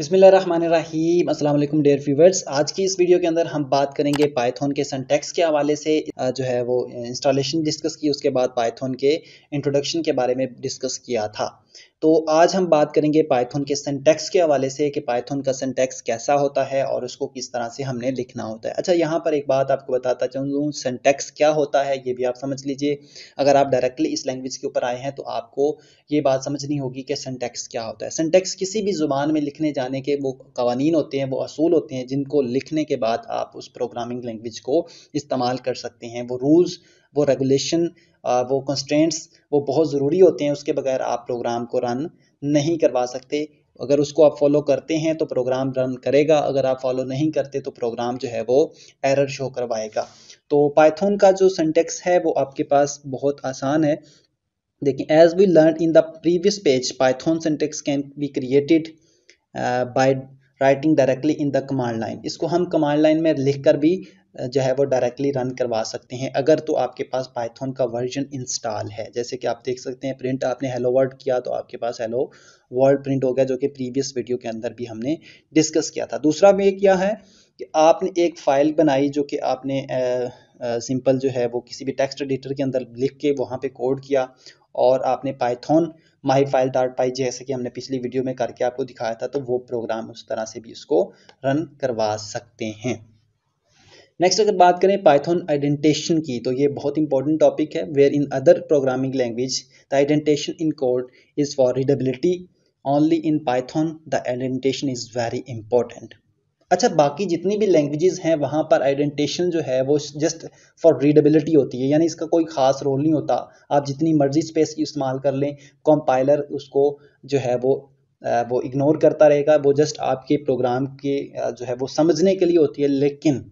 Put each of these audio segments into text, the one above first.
बिसमीम अल्लाम dare viewers आज की इस वीडियो के अंदर हम बात करेंगे पाइथन के संटेक्स के हवाले से जो है वो इंस्टॉलेशन डिस्कस की उसके बाद पाइथन के इंट्रोडक्शन के बारे में डिस्कस किया था तो आज हम बात करेंगे पाइथन के सेंटेक्स के हवाले से कि पाइथन का सेंटेक्स कैसा होता है और उसको किस तरह से हमने लिखना होता है अच्छा यहाँ पर एक बात आपको बताता चाहूँ सेंटेक्स क्या होता है ये भी आप समझ लीजिए अगर आप डायरेक्टली इस लैंग्वेज के ऊपर आए हैं तो आपको ये बात समझनी होगी कि सेंटेक्स क्या होता है सेंटेक्स किसी भी ज़ुबान में लिखने जाने के वो कवानीन होते हैं वो असूल होते हैं जिनको लिखने के बाद आप उस प्रोग्रामिंग लैंग्वेज को इस्तेमाल कर सकते हैं वो रूल्स वो रेगुलेशन वो कंस्ट्रेंट्स वो बहुत ज़रूरी होते हैं उसके बगैर आप प्रोग्राम को रन नहीं करवा सकते अगर उसको आप फॉलो करते हैं तो प्रोग्राम रन करेगा अगर आप फॉलो नहीं करते तो प्रोग्राम जो है वो एरर शो करवाएगा तो पाइथन का जो सेंटेक्स है वो आपके पास बहुत आसान है देखिए as we learn in the previous page Python syntax can be created by writing directly in the command line इसको हम कमांड लाइन में लिख कर भी जो है वो डायरेक्टली रन करवा सकते हैं अगर तो आपके पास पाइथन का वर्जन इंस्टॉल है जैसे कि आप देख सकते हैं प्रिंट आपने हेलो वर्ड किया तो आपके पास हेलो वर्ड प्रिंट हो गया जो कि प्रीवियस वीडियो के अंदर भी हमने डिस्कस किया था दूसरा वे क्या है कि आपने एक फ़ाइल बनाई जो कि आपने सिंपल जो है वो किसी भी टेक्स्ट एडिटर के अंदर लिख के वहाँ पे कोड किया और आपने Python my file dot py जैसे कि हमने पिछली वीडियो में करके आपको दिखाया था तो वो प्रोग्राम उस तरह से भी उसको रन करवा सकते हैं नेक्स्ट अगर बात करें पाइथन आइडेंटेशन की तो ये बहुत इंपॉर्टेंट टॉपिक है where in other programming language the indentation in code is for readability only in Python the indentation is very important अच्छा बाकी जितनी भी लैंग्वेजेस हैं वहाँ पर आइडेंटेशन जो है वो जस्ट फॉर रीडेबिलिटी होती है यानी इसका कोई खास रोल नहीं होता आप जितनी मर्जी स्पेस इस्तेमाल कर लें कंपाइलर उसको जो है वो वो इग्नोर करता रहेगा वो जस्ट आपके प्रोग्राम के जो है वो समझने के लिए होती है लेकिन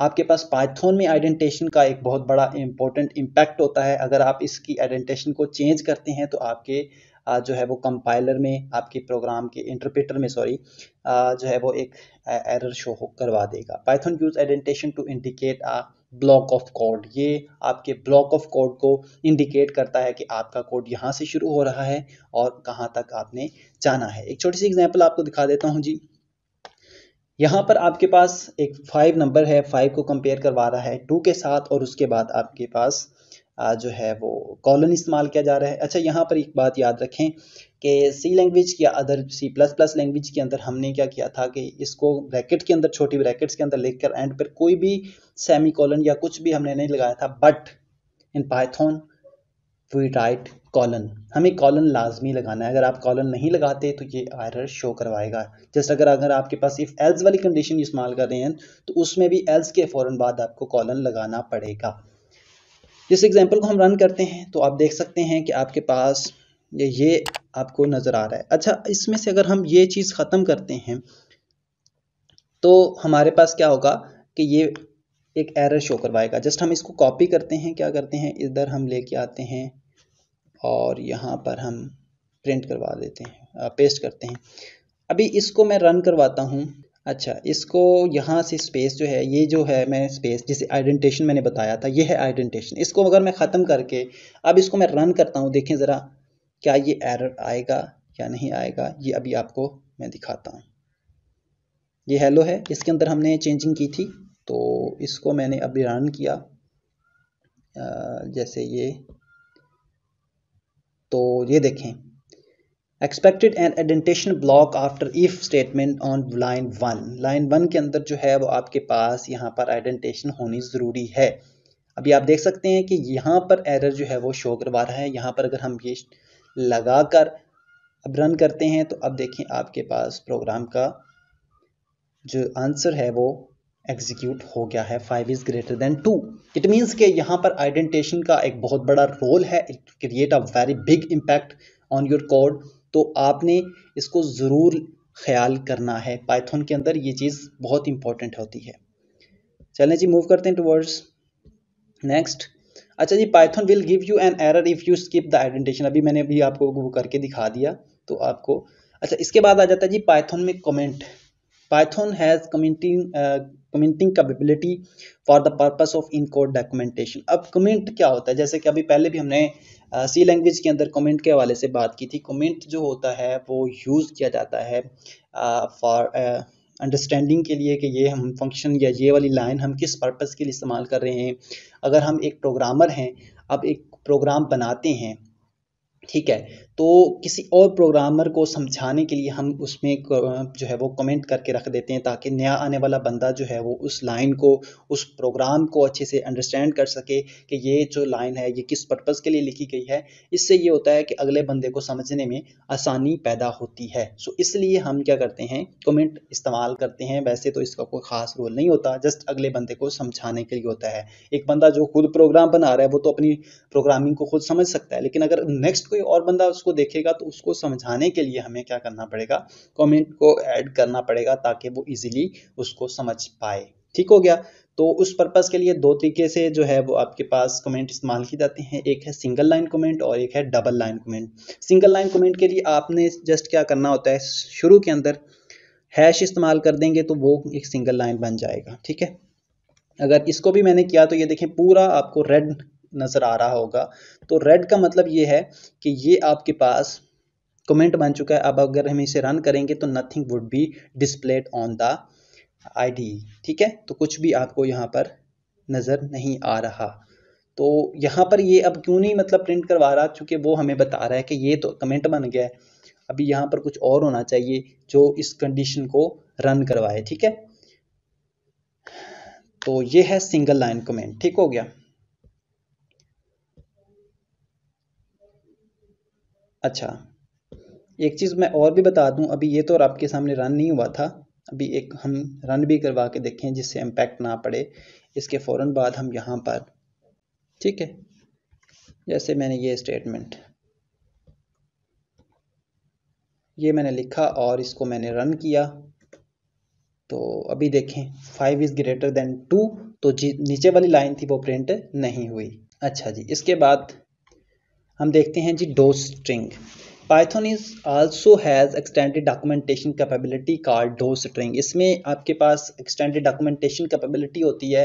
आपके पास पाइथन में आइडेंटेशन का एक बहुत बड़ा इंपॉर्टेंट इम्पैक्ट होता है अगर आप इसकी आइडेंटेशन को चेंज करते हैं तो आपके जो है वो कंपाइलर में आपके प्रोग्राम के इंटरप्रेटर में सॉरी जो है वो एक एरर शो करवा देगा Python use indentation to indicate a block of code ये आपके ब्लॉक ऑफ कोड को इंडिकेट करता है कि आपका कोड यहाँ से शुरू हो रहा है और कहाँ तक आपने जाना है एक छोटी सी एग्जांपल आपको दिखा देता हूँ जी यहाँ पर आपके पास एक फाइव नंबर है फाइव को कंपेयर करवा रहा है टू के साथ और उसके बाद आपके पास जो है वो कॉलन इस्तेमाल किया जा रहा है अच्छा यहाँ पर एक बात याद रखें कि सी लैंग्वेज या other C plus plus language के अंदर हमने क्या किया था कि इसको ब्रैकेट के अंदर छोटी ब्रैकेट्स के अंदर लिखकर एंड पर कोई भी सेमी कॉलन या कुछ भी हमने नहीं लगाया था but in Python we write colon हमें कॉलन लाजमी लगाना है अगर आप कॉलन नहीं लगाते तो ये आयर शो करवाएगा जस्ट अगर अगर आपके पास इफ़ एल्स वाली कंडीशन इस्तेमाल कर रहे हैं तो उसमें भी एल्स के फ़ौर बाद आपको कॉलन लगाना पड़ेगा जिस एग्जाम्पल को हम रन करते हैं तो आप देख सकते हैं कि आपके पास ये ये आपको नज़र आ रहा है अच्छा इसमें से अगर हम ये चीज़ ख़त्म करते हैं तो हमारे पास क्या होगा कि ये एक एरर शो करवाएगा जस्ट हम इसको कॉपी करते हैं क्या करते हैं इधर हम लेके आते हैं और यहाँ पर हम प्रिंट करवा देते हैं पेस्ट करते हैं अभी इसको मैं रन करवाता हूँ अच्छा इसको यहाँ से स्पेस जो है ये जो है मैं स्पेस जिसे आइडेंटेशन मैंने बताया था ये है आइडेंटेशन इसको अगर मैं ख़त्म करके अब इसको मैं रन करता हूँ देखें ज़रा क्या ये एरर आएगा या नहीं आएगा ये अभी आपको मैं दिखाता हूँ ये हेलो है इसके अंदर हमने चेंजिंग की थी तो इसको मैंने अभी रन किया जैसे ये तो ये देखें expected and indentation block after if statement on line one line one के अंदर जो है वो आपके पास यहाँ पर आइडेंटेशन होनी ज़रूरी है अभी आप देख सकते हैं कि यहाँ पर एरर जो है वो शो करवा रहा है यहाँ पर अगर हम ये लगा कर अब रन करते हैं तो अब देखें आपके पास प्रोग्राम का जो आंसर है वो एग्जीक्यूट हो गया है five is greater than two it means के यहाँ पर आइडेंटेशन का एक बहुत बड़ा रोल है it create a very big impact on your code तो आपने इसको ज़रूर ख्याल करना है पाइथन के अंदर ये चीज़ बहुत इंपॉर्टेंट होती है चलें जी मूव करते हैं टूवर्ड्स नेक्स्ट अच्छा जी Python will give you an error if you skip the indentation अभी मैंने अभी आपको वो करके दिखा दिया तो आपको अच्छा इसके बाद आ जाता है जी पाइथन में comment Python has commenting commenting capability for the purpose of in code documentation अब कमेंट क्या होता है जैसे कि अभी पहले भी हमने सी uh, लैंग्वेज के अंदर कमेंट के हवाले से बात की थी कमेंट जो होता है वो यूज़ किया जाता है फॉर uh, अंडरस्टैंडिंग uh, के लिए कि ये हम फंक्शन या ये वाली लाइन हम किस पर्पज़ के लिए इस्तेमाल कर रहे हैं अगर हम एक प्रोग्रामर हैं अब एक प्रोग्राम बनाते हैं ठीक है तो किसी और प्रोग्रामर को समझाने के लिए हम उसमें जो है वो कमेंट करके रख देते हैं ताकि नया आने वाला बंदा जो है वो उस लाइन को उस प्रोग्राम को अच्छे से अंडरस्टैंड कर सके कि ये जो लाइन है ये किस पर्पज़ के लिए लिखी गई है इससे ये होता है कि अगले बंदे को समझने में आसानी पैदा होती है सो इसलिए हम क्या करते हैं कमेंट इस्तेमाल करते हैं वैसे तो इसका कोई ख़ास रोल नहीं होता जस्ट अगले बंदे को समझाने के लिए होता है एक बंदा जो खुद प्रोग्राम बना रहा है वो तो अपनी प्रोग्रामिंग को खुद समझ सकता है लेकिन अगर नेक्स्ट कोई और बंदा उसको उसको देखेगा तो उसको समझाने के लिए हमें क्या करना पड़ेगा कमेंट को ऐड करना पड़ेगा ताकि वो इजीली उसको समझ पाए ठीक हो गया तो उस पर्पज़ के लिए दो तरीके से जो है वो आपके पास कमेंट इस्तेमाल किए जाते हैं एक है सिंगल लाइन कमेंट और एक है double line comment single line comment के लिए आपने जस्ट क्या करना होता है शुरू के अंदर हैश इस्तेमाल कर देंगे तो वो एक सिंगल लाइन बन जाएगा ठीक है अगर इसको भी मैंने किया तो ये देखें पूरा आपको रेड नज़र आ रहा होगा तो रेड का मतलब ये है कि ये आपके पास कमेंट बन चुका है अब अगर हम इसे रन करेंगे तो nothing would be displayed on the ID ठीक है तो कुछ भी आपको यहाँ पर नज़र नहीं आ रहा तो यहाँ पर ये अब क्यों नहीं मतलब प्रिंट करवा रहा चूंकि वो हमें बता रहा है कि ये तो कमेंट बन गया है अभी यहाँ पर कुछ और होना चाहिए जो इस कंडीशन को रन करवाए ठीक है तो ये है सिंगल लाइन कमेंट ठीक हो गया अच्छा एक चीज़ मैं और भी बता दूं अभी ये तो आपके सामने रन नहीं हुआ था अभी एक हम रन भी करवा के देखें जिससे इम्पैक्ट ना पड़े इसके फ़ौर बाद हम यहाँ पर ठीक है जैसे मैंने ये स्टेटमेंट ये मैंने लिखा और इसको मैंने रन किया तो अभी देखें five is greater than two तो जी नीचे वाली लाइन थी वो प्रिंट नहीं हुई अच्छा जी इसके बाद हम देखते हैं जी docstring Python is also has extended documentation capability called docstring इसमें आपके पास एक्सटेंडेड डॉक्यूमेंटेशन कैपेबिलिटी होती है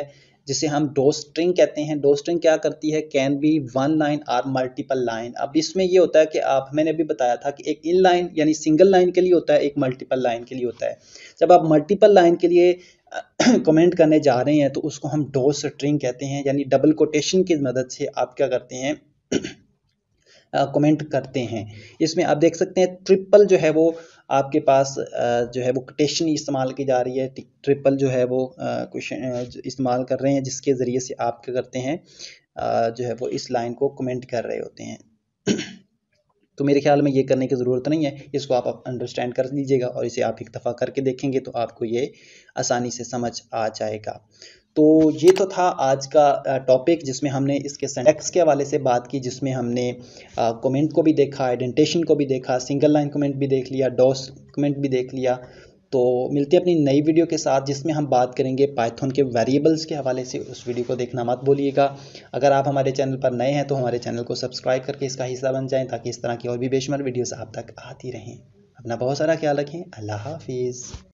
जिसे हम डो स्ट्रिंग कहते हैं डो स्ट्रिंग क्या करती है can be one line or multiple line अब इसमें ये होता है कि आप मैंने अभी बताया था कि एक इन लाइन यानी सिंगल लाइन के लिए होता है एक मल्टीपल लाइन के लिए होता है जब आप मल्टीपल लाइन के लिए कमेंट करने जा रहे हैं तो उसको हम डो स्ट्रिंग कहते हैं यानी डबल कोटेशन की मदद से आप क्या करते हैं कमेंट करते हैं इसमें आप देख सकते हैं ट्रिपल जो है वो आपके पास जो है वो कटेशन इस्तेमाल की जा रही है ट्रिपल जो है वो क्वेश्चन इस्तेमाल कर रहे हैं जिसके ज़रिए से आप क्या करते हैं जो है वो इस लाइन को कमेंट कर रहे होते हैं तो मेरे ख्याल में ये करने की ज़रूरत नहीं है इसको आप, अंडरस्टैंड कर लीजिएगा और इसे आप दफा करके देखेंगे तो आपको ये आसानी से समझ आ जाएगा तो ये तो था आज का टॉपिक जिसमें हमने इसके सेंटेक्स के हवाले से बात की जिसमें हमने कमेंट को भी देखा आइडेंटेशन को भी देखा सिंगल लाइन कमेंट भी देख लिया डॉस कमेंट भी देख लिया तो मिलते अपनी नई वीडियो के साथ जिसमें हम बात करेंगे पाइथन के वेरिएबल्स के हवाले से उस वीडियो को देखना मत बोलिएगा अगर आप हमारे चैनल पर नए हैं तो हमारे चैनल को सब्सक्राइब करके इसका हिस्सा बन जाएँ ताकि इस तरह की और भी बेशुमार वीडियोज़ आप तक आती रहें अपना बहुत सारा ख्याल रखें अल्लाह हाफिज़